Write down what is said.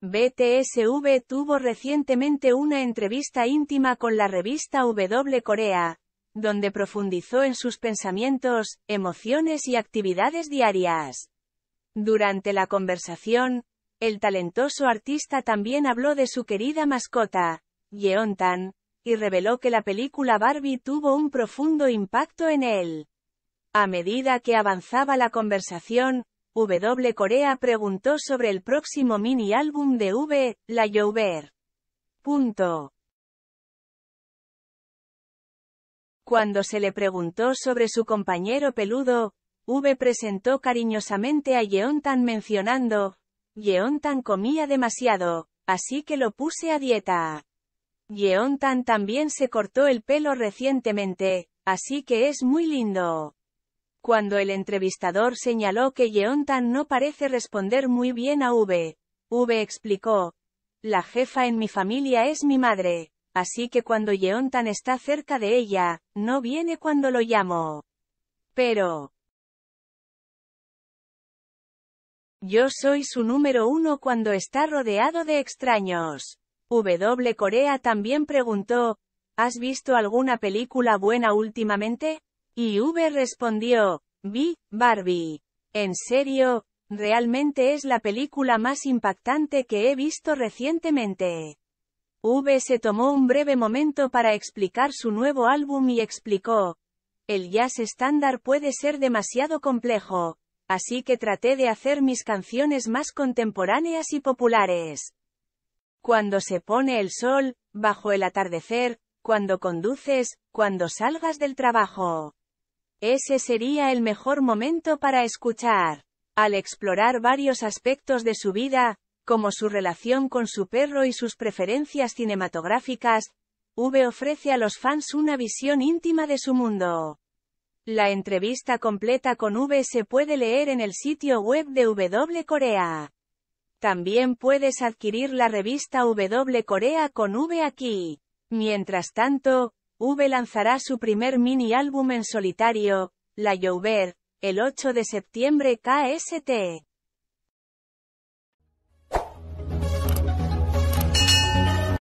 BTSV tuvo recientemente una entrevista íntima con la revista W Corea, donde profundizó en sus pensamientos, emociones y actividades diarias. Durante la conversación, el talentoso artista también habló de su querida mascota, Yeontan, y reveló que la película Barbie tuvo un profundo impacto en él. A medida que avanzaba la conversación, W Corea preguntó sobre el próximo mini álbum de V, La Llover. Punto. Cuando se le preguntó sobre su compañero peludo, V presentó cariñosamente a Tan mencionando, Tan comía demasiado, así que lo puse a dieta. Tan también se cortó el pelo recientemente, así que es muy lindo cuando el entrevistador señaló que Yeontan no parece responder muy bien a V. V explicó, la jefa en mi familia es mi madre, así que cuando Yeontan está cerca de ella, no viene cuando lo llamo. Pero... Yo soy su número uno cuando está rodeado de extraños. W Corea también preguntó, ¿Has visto alguna película buena últimamente? Y V respondió, Vi, Barbie. En serio, realmente es la película más impactante que he visto recientemente. V se tomó un breve momento para explicar su nuevo álbum y explicó, el jazz estándar puede ser demasiado complejo, así que traté de hacer mis canciones más contemporáneas y populares. Cuando se pone el sol, bajo el atardecer, cuando conduces, cuando salgas del trabajo. Ese sería el mejor momento para escuchar. Al explorar varios aspectos de su vida, como su relación con su perro y sus preferencias cinematográficas, V ofrece a los fans una visión íntima de su mundo. La entrevista completa con V se puede leer en el sitio web de W Corea. También puedes adquirir la revista W Corea con V aquí. Mientras tanto, V lanzará su primer mini álbum en solitario, La Llover, el 8 de septiembre KST.